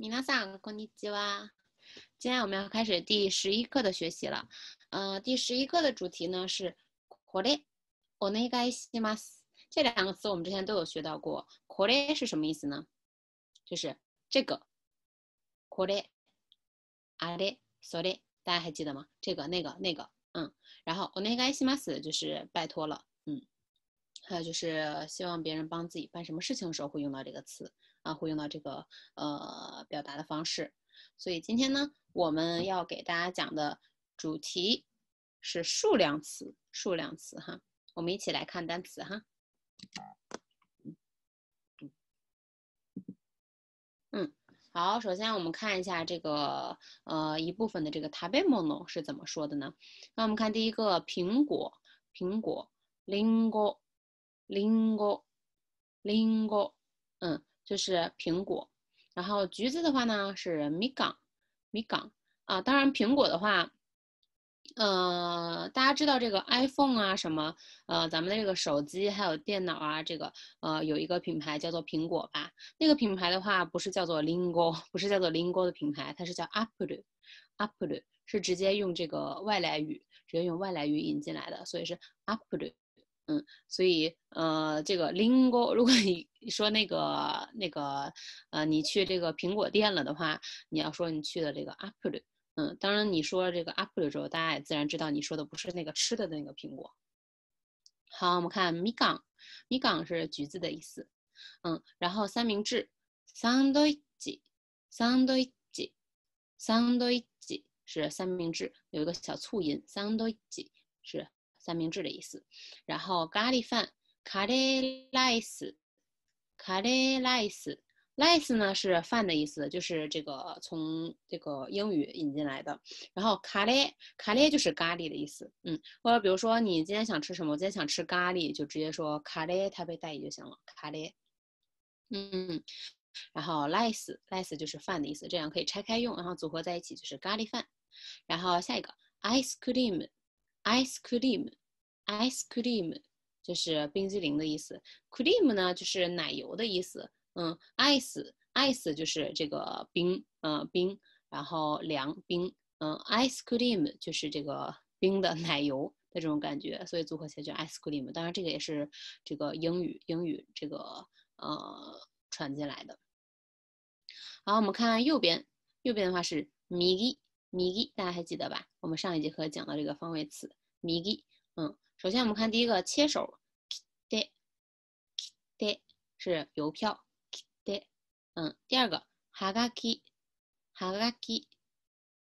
みなさんこんにちは。今天我们要开始第十一课的学习了。嗯，第十一课的主题呢是これ。お願いします。这两个词我们之前都有学到过。これ是什么意思呢？就是这个。これあれそれ，大家还记得吗？这个那个那个，嗯。然后お願いします就是拜托了，嗯。还有就是希望别人帮自己办什么事情的时候会用到这个词。啊，会用到这个呃表达的方式，所以今天呢，我们要给大家讲的主题是数量词，数量词哈。我们一起来看单词哈。嗯，好，首先我们看一下这个呃一部分的这个 tabemono 是怎么说的呢？那我们看第一个苹果，苹果，lingo，lingo，lingo，嗯。就是苹果，然后橘子的话呢是米港，米港啊，当然苹果的话，呃，大家知道这个 iPhone 啊什么，呃，咱们的这个手机还有电脑啊，这个呃有一个品牌叫做苹果吧。那个品牌的话不是叫做 Lingo，不是叫做 Lingo 的品牌，它是叫 Apple，Apple 是直接用这个外来语，直接用外来语引进来的，所以是 Apple。嗯，所以呃，这个 lingo，如果你说那个那个呃，你去这个苹果店了的话，你要说你去的这个 apple，嗯，当然你说这个 apple 之后，大家也自然知道你说的不是那个吃的那个苹果。好，我们看 m i g a n m i g a n 是橘子的意思，嗯，然后三明治 s a n d w i c h s a n d w i c h s a n d w i c h 是三明治，有一个小促音 s a n d w i c h 是。三明治的意思，然后咖喱饭，咖喱 rice，咖喱 rice，rice 呢是饭的意思，就是这个从这个英语引进来的。然后咖喱，咖喱就是咖喱的意思，嗯，或者比如说你今天想吃什么，我今天想吃咖喱，就直接说咖喱，它被代就行了，咖喱。嗯，然后 l i c e l i c e 就是饭的意思，这样可以拆开用，然后组合在一起就是咖喱饭。然后下一个 ice cream。Ice cream，ice cream 就是冰激凌的意思。Cream 呢，就是奶油的意思。嗯，Ice，ice 就是这个冰，嗯，冰，然后凉冰。嗯，Ice cream 就是这个冰的奶油的这种感觉，所以组合起来就 ice cream。当然，这个也是这个英语英语这个呃传进来的。好，我们看右边，右边的话是 m i g g m i g g 大家还记得吧？我们上一节课讲到这个方位词。米粒，嗯，首先我们看第一个切手，是邮票，嗯，第二个哈嘎基，哈嘎基，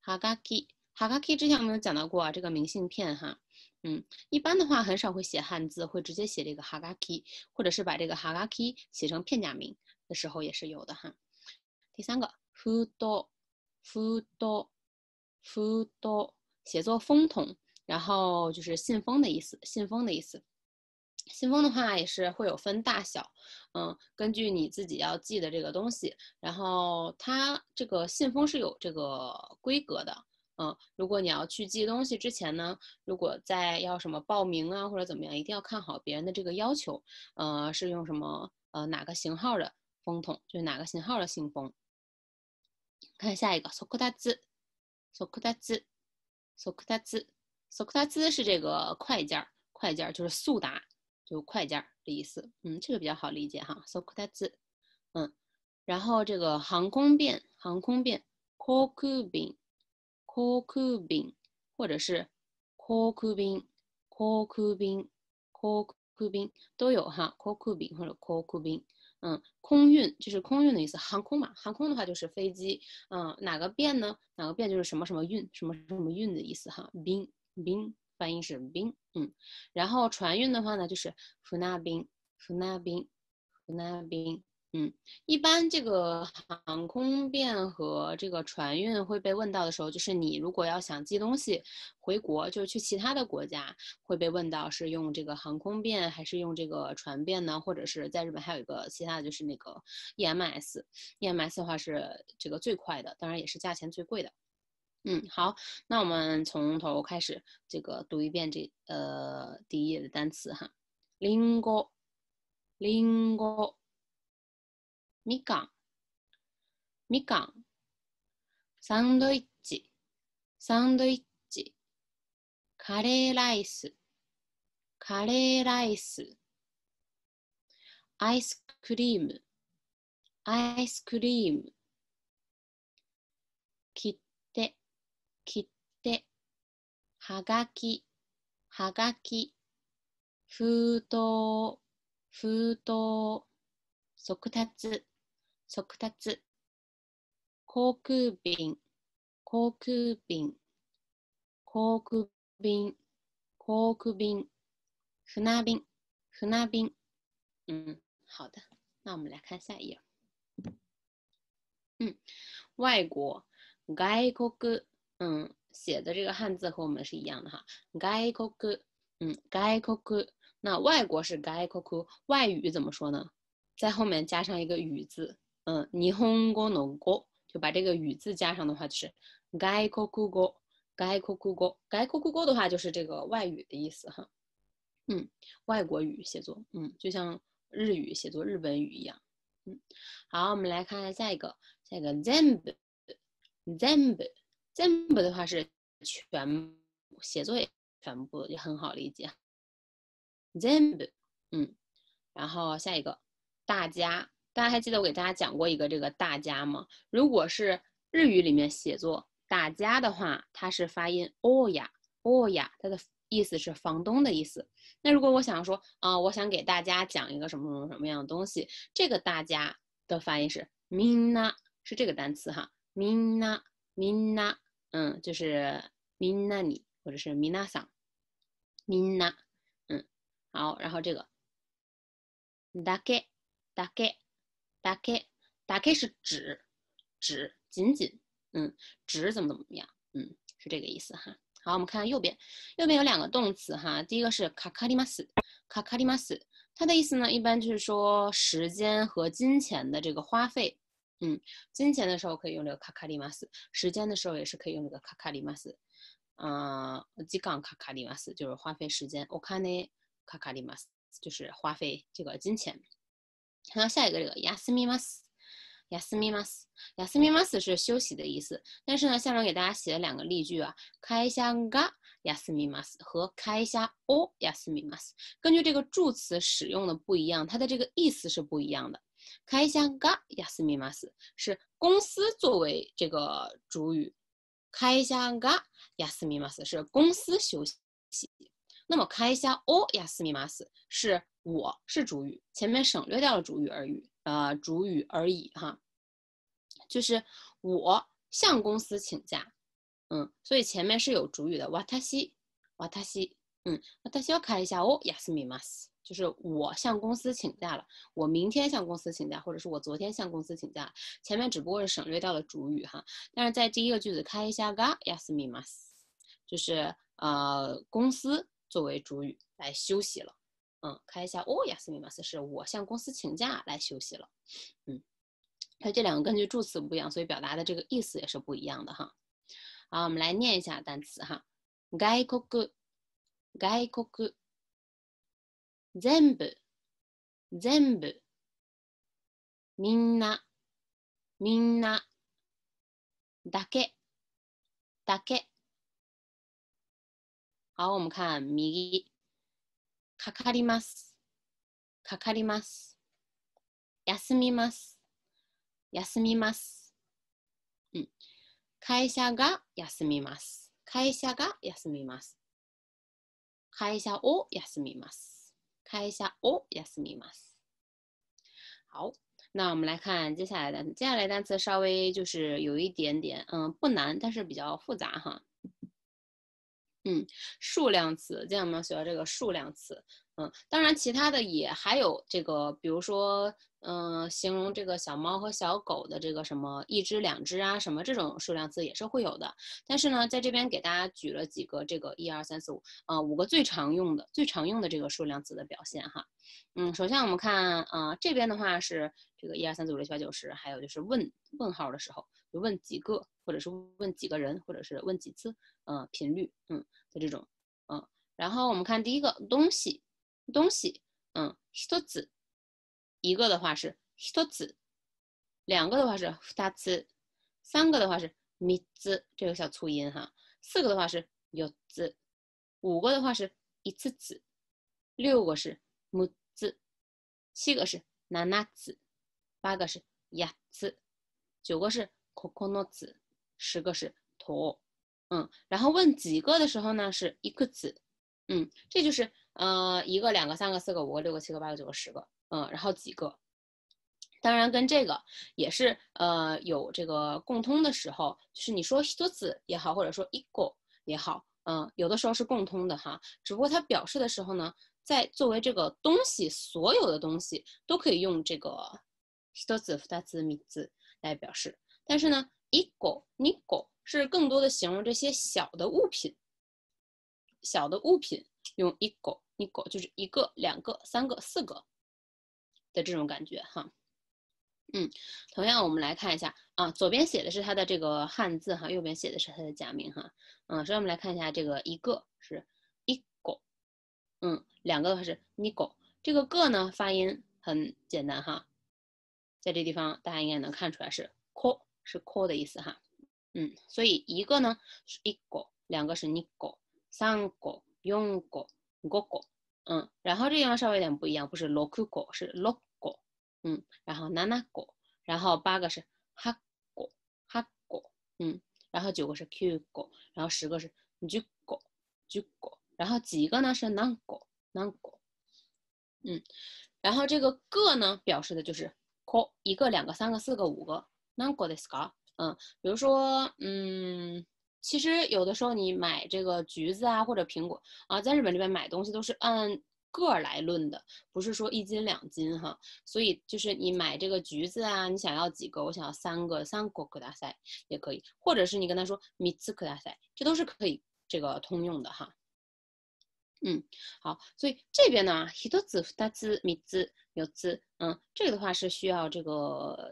哈嘎基，哈嘎基，之前我们有讲到过啊，这个明信片哈，嗯，一般的话很少会写汉字，会直接写这个哈嘎基，或者是把这个哈嘎基写成片假名的时候也是有的哈。第三个封筒，封筒，封筒，写作风筒。然后就是信封的意思，信封的意思。信封的话也是会有分大小，嗯，根据你自己要寄的这个东西，然后它这个信封是有这个规格的，嗯，如果你要去寄东西之前呢，如果在要什么报名啊或者怎么样，一定要看好别人的这个要求，呃，是用什么呃哪个型号的封筒，就是哪个型号的信封。看下一个速达速达速达。s o k u t z 是这个快件儿，快件儿就是速达，就快件儿的意思。嗯，这个比较好理解哈 s o k u t z 嗯，然后这个航空变，航空变，Kokubin，Kokubin，或者是 Kokubin，Kokubin，Kokubin 都有哈，Kokubin 或者 Kokubin。嗯，空运就是空运的意思，航空嘛，航空的话就是飞机。嗯，哪个变呢？哪个变就是什么什么运，什么什么运的意思哈，bin。冰，发音是冰，嗯，然后船运的话呢，就是 fnabin，fnabin，fnabin，嗯，一般这个航空变和这个船运会被问到的时候，就是你如果要想寄东西回国，就是去其他的国家，会被问到是用这个航空变还是用这个船变呢？或者是在日本还有一个其他的，就是那个 EMS，EMS 的话是这个最快的，当然也是价钱最贵的。嗯，好，那我们从头开始，这个读一遍这呃第一页的单词哈，苹果，苹果，蜜柑，蜜柑，三明治，三明治，咖喱拉丝，咖喱拉丝，ice cream，ice cream。切手、はがき、はがき、封筒、封筒、速達、速達、航空便、航空便、航空便、航空便、船便、船便。嗯，好的，那我们来看下一页。嗯，外国、外国、嗯，写的这个汉字和我们是一样的哈，gai kou kou，嗯，gai kou kou，那外国是 gai kou kou，外语怎么说呢？在后面加上一个雨字，嗯，你 hong g o nong g u 就把这个雨字加上的话，就是 gai kou kou guo，gai kou kou g o g a i kou kou g o 的话就是这个外语的意思哈，嗯，外国语写作，嗯，就像日语写作日本语一样，嗯，好，我们来看下一个，下一个 zenbu，zenbu。全 b 的话是全写作也全部也很好理解，全 b 嗯，然后下一个大家，大家还记得我给大家讲过一个这个大家吗？如果是日语里面写作大家的话，它是发音哦呀哦呀，它的意思是房东的意思。那如果我想说啊，我想给大家讲一个什么什么什么样的东西，这个大家的发音是 mina，是这个单词哈，mina。mina。嗯，就是 mina ni 或者是 mina s a m i n a 嗯，好，然后这个打开，打开，打开，打开是指指仅仅，嗯，指怎么怎么样，嗯，是这个意思哈。好，我们看右边，右边有两个动词哈，第一个是か a り a す，i か a s す，a a i a s 它的意思呢一般就是说时间和金钱的这个花费。嗯，金钱的时候可以用这个卡卡里 mas，时间的时候也是可以用这个卡卡里 mas，嗯，じか卡卡里 mas 就是花费时间，a 金卡卡里 mas 就是花费这个金钱。那下一个这个休み mas，休み mas，休み mas 是休息的意思。但是呢，下面给大家写了两个例句啊，开下嘎休み mas 和开下哦休み mas，根据这个助词使用的不一样，它的这个意思是不一样的。开箱嘎，休みます是公司作为这个主语，开箱嘎，休みます是公司休息。那么开箱哦，休みます是我是主语，前面省略掉了主语而已，啊，主语而已哈，就是我向公司请假，嗯，所以前面是有主语的，わたし，わたし，嗯，私は会社を休みます。就是我向公司请假了，我明天向公司请假，或者是我昨天向公司请假，前面只不过是省略掉了主语哈。但是在第一个句子开一下嘎 y a s i m a s 就是呃公司作为主语来休息了。嗯，开一下哦 y a s i m a s 是我向公司请假来休息了。嗯，它这两个根据助词不一样，所以表达的这个意思也是不一样的哈。好，我们来念一下单词哈，外国，外国。全部、全部。みんな、みんな。だけ、だけ。好，我们看右。かかります。かかります。休みます。休みます。うん、会社が休みます。会社が休みます。会社を休みます。开一下哦，亚斯米玛斯。好，那我们来看接下来的，接下来单词稍微就是有一点点，嗯，不难，但是比较复杂哈。嗯，数量词，今天我们学到这个数量词。当然，其他的也还有这个，比如说，嗯，形容这个小猫和小狗的这个什么，一只、两只啊，什么这种数量词也是会有的。但是呢，在这边给大家举了几个这个一二三四五，啊，五个最常用的、最常用的这个数量词的表现哈。嗯，首先我们看，啊，这边的话是这个一二三四五六七八九十，还有就是问问号的时候，就问几个，或者是问几个人，或者是问几次，嗯，频率，嗯的这种，嗯。然后我们看第一个东西。东西，嗯，一つ，一个的话是一つ，两个的话是二つ，三个的话是三つ，这个小促音哈，四个的话是四つ，五个的话是次つ，六个是六つ，七个是七つ，八个是八つ，九个是九つのつ，十个是十。嗯，然后问几个的时候呢，是一个子，嗯，这就是。嗯，一个、两个、三个、四个、五个、六个、七个、八个、九个、十个。嗯，然后几个，当然跟这个也是，呃，有这个共通的时候，就是你说西多子也好，或者说一个也好，嗯，有的时候是共通的哈。只不过它表示的时候呢，在作为这个东西，所有的东西都可以用这个西多子、弗达兹名字来表示，但是呢，一个、尼个是更多的形容这些小的物品，小的物品。用一个，一个就是一个、两个、三个、四个的这种感觉哈。嗯，同样我们来看一下啊，左边写的是它的这个汉字哈，右边写的是它的假名哈。嗯，首先我们来看一下这个一个是一个，嗯，两个的话是ニ个，这个个呢发音很简单哈，在这地方大家应该能看出来是コ，是コ的意思哈。嗯，所以一个呢是一个，两个是ニ个，三个。用过，过过，嗯，然后这地方稍微有点不一样，不是六苦是六过，嗯，然后娜娜过，然后八个是哈过，哈过，嗯，然后九个是九过，然后十个是 ju 过，ju 过，然后几个呢是 nang a n g 嗯，然后这个个呢表示的就是个，一个、两个、三个、四个、五个，nang 个的 s k 嗯，比如说，嗯。其实有的时候你买这个橘子啊或者苹果啊，在日本这边买东西都是按个来论的，不是说一斤两斤哈。所以就是你买这个橘子啊，你想要几个？我想要三个，三个可大塞也可以，或者是你跟他说米兹可大塞，这都是可以这个通用的哈。嗯，好，所以这边呢，一个字，二字，米字，有字，嗯，这个的话是需要这个。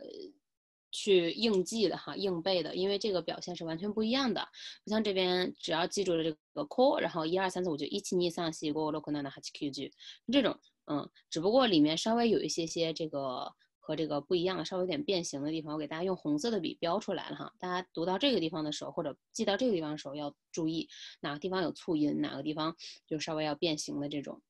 去硬记的哈，硬背的，因为这个表现是完全不一样的。不像这边，只要记住了这个 call，然后一二三四，五就一七念上西格洛克纳的哈奇 Q 这种嗯，只不过里面稍微有一些些这个和这个不一样的，稍微有点变形的地方，我给大家用红色的笔标出来了哈。大家读到这个地方的时候，或者记到这个地方的时候，要注意哪个地方有促音，哪个地方就稍微要变形的这种。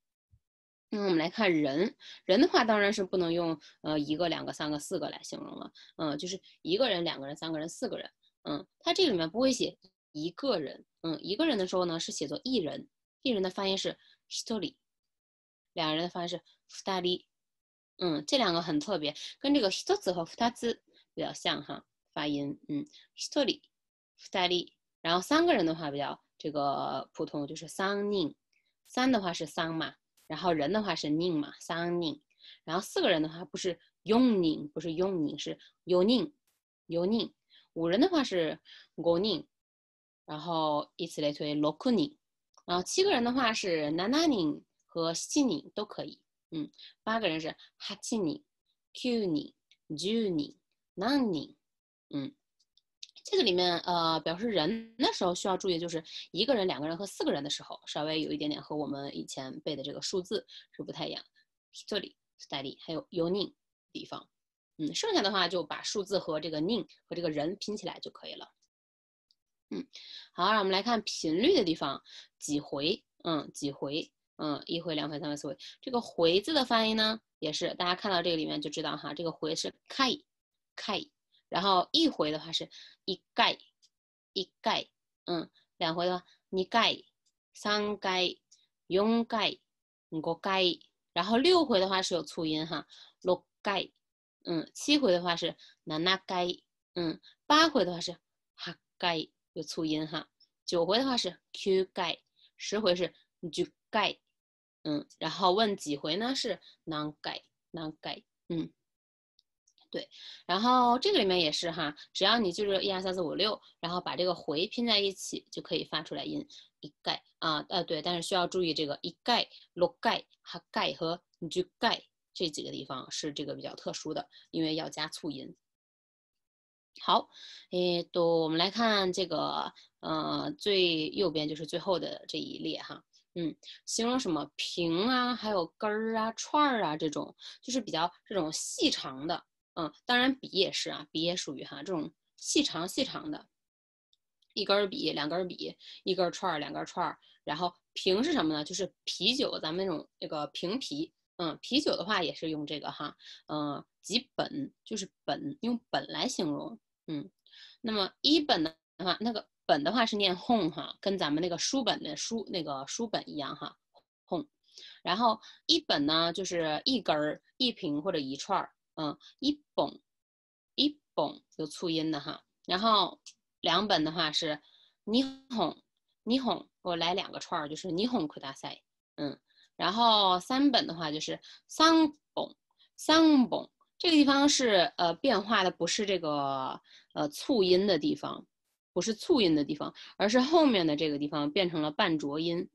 嗯，我们来看人。人的话，当然是不能用呃一个、两个、三个、四个来形容了。嗯，就是一个人、两个人、三个人、四个人。嗯，它这里面不会写一个人。嗯，一个人的时候呢，是写作一人。一人的发音是ひと y 两个人的发音是 study，嗯，这两个很特别，跟这个一つ和ふたつ比较像哈，发音。嗯，s t y study，然后三个人的话比较这个普通，就是 s ん ning。三的话是三嘛。然后人的话是 ning 嘛，三 ning，然后四个人的话不是 yong ning，不是 yong ning，是 you ning，you ning，五人的话是 wu ning，然后以此类推，lao ku ning，然后七个人的话是 nanan ning 和 xi ning 都可以，嗯，八个人是 baqing ning，jiu ning，shiyun ning，nan ning，嗯。这个里面，呃，表示人的时候需要注意，就是一个人、两个人和四个人的时候，稍微有一点点和我们以前背的这个数字是不太一样的。这里、study 还有 you ning 地方，嗯，剩下的话就把数字和这个 ning 和这个人拼起来就可以了。嗯，好，让我们来看频率的地方，几回，嗯，几回，嗯，一回、两回、三回、四回。这个回字的发音呢，也是大家看到这个里面就知道哈，这个回是 kai kai。然后一回的话是一盖一盖，嗯，两回的话，你盖三盖四回，五盖，然后六回的话是有促音哈，六盖，嗯，七回的话是那那盖，嗯，八回的话是哈盖有促音哈，九回的话是 q 盖，十回是你就盖，嗯，然后问几回呢？是な盖回，盖，嗯。对，然后这个里面也是哈，只要你就是一二三四五六，然后把这个回拼在一起就可以发出来音一盖啊呃对，但是需要注意这个一盖、落盖、哈盖和你句盖这几个地方是这个比较特殊的，因为要加促音。好，诶都，我们来看这个呃最右边就是最后的这一列哈，嗯，形容什么平啊，还有根儿啊、串儿啊这种，就是比较这种细长的。嗯，当然笔也是啊，笔也属于哈这种细长细长的一根儿笔、两根儿笔、一根儿串儿、两根儿串儿。然后瓶是什么呢？就是啤酒，咱们那种那个瓶啤。嗯，啤酒的话也是用这个哈。嗯，几本就是本，用本来形容。嗯，那么一本的话，那个本的话是念哄哈，跟咱们那个书本的书那个书本一样哈哄。然后一本呢，就是一根儿一瓶或者一串儿。嗯，一蹦一蹦就促音的哈，然后两本的话是霓虹霓虹，我来两个串儿，就是霓虹扩大赛，嗯，然后三本的话就是三蹦三蹦，这个地方是呃变化的，不是这个呃促音的地方，不是促音的地方，而是后面的这个地方变成了半浊音，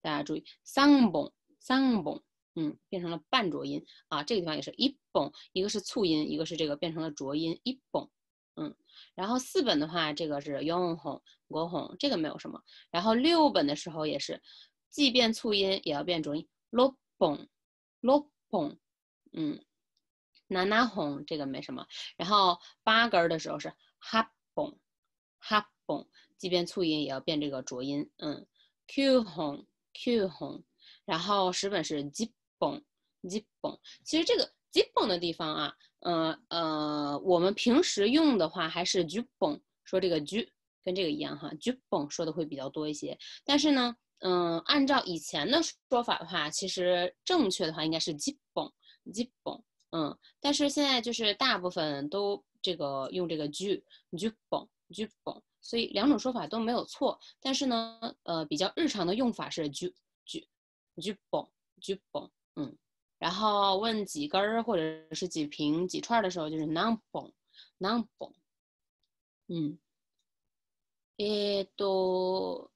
大家注意三蹦三蹦。嗯，变成了半浊音啊，这个地方也是一蹦，一个是促音，一个是这个变成了浊音一蹦，嗯，然后四本的话，这个是 y o 国红，这个没有什么，然后六本的时候也是，即便促音也要变浊音 l o 咯 o n l o o n 嗯，na 红这个没什么，然后八根的时候是 ha 哈 o n ha o n 即便促音也要变这个浊音，嗯，q h q 红。然后十本是 ji 蹦，你蹦，其实这个蹦的地方啊，呃呃，我们平时用的话还是你蹦，说这个你跟这个一样哈，你蹦说的会比较多一些。但是呢，嗯，按照以前的说法的话，其实正确的话应该是你蹦，你蹦，嗯，但是现在就是大部分都这个用这个你蹦，你蹦，所以两种说法都没有错。但是呢，呃，比较日常的用法是你蹦，你蹦。嗯，然后问几根儿或者是几瓶、几串的时候，就是 number，number。嗯，哎，都。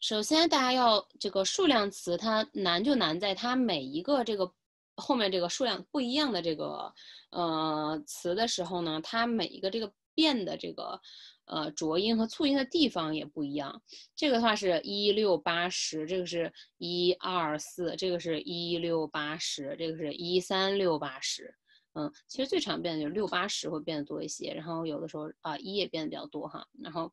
首先，大家要这个数量词，它难就难在它每一个这个后面这个数量不一样的这个呃词的时候呢，它每一个这个变的这个。呃，浊音和促音的地方也不一样。这个的话是一六八十，这个是一二四，这个是一六八十，这个是一三六八十。嗯，其实最常变的就是六八十会变得多一些，然后有的时候啊一也变得比较多哈。然后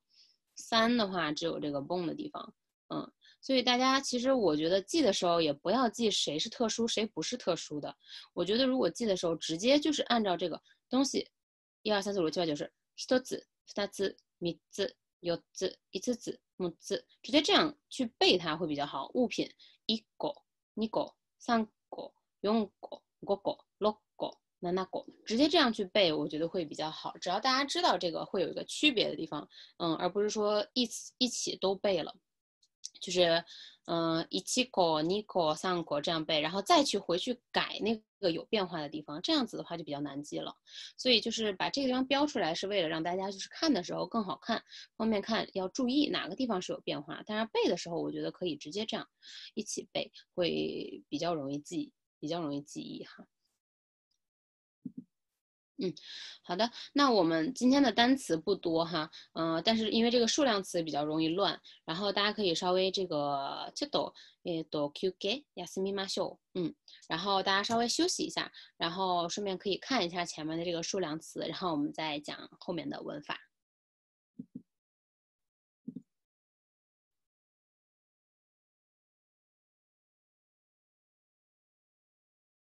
三的话只有这个蹦的地方。嗯，所以大家其实我觉得记的时候也不要记谁是特殊谁不是特殊的。我觉得如果记的时候直接就是按照这个东西，一二三四五六七八九十。三つ、三つ、四つ、五次、六つ，直接这样去背它会比较好。物品：一个、两个、三个、四个、五个、六个、七個，个，直接这样去背，我觉得会比较好。只要大家知道这个会有一个区别的地方，嗯，而不是说一起一起都背了。就是，嗯，一起口、尼口、三口这样背，然后再去回去改那个有变化的地方。这样子的话就比较难记了，所以就是把这个地方标出来，是为了让大家就是看的时候更好看，方便看，要注意哪个地方是有变化。但是背的时候，我觉得可以直接这样一起背，会比较容易记，比较容易记忆哈。嗯，好的，那我们今天的单词不多哈，嗯，但是因为这个数量词比较容易乱，然后大家可以稍微这个去躲，诶，躲 Q 给雅思密码秀，嗯，然后大家稍微休息一下，然后顺便可以看一下前面的这个数量词，然后我们再讲后面的文法。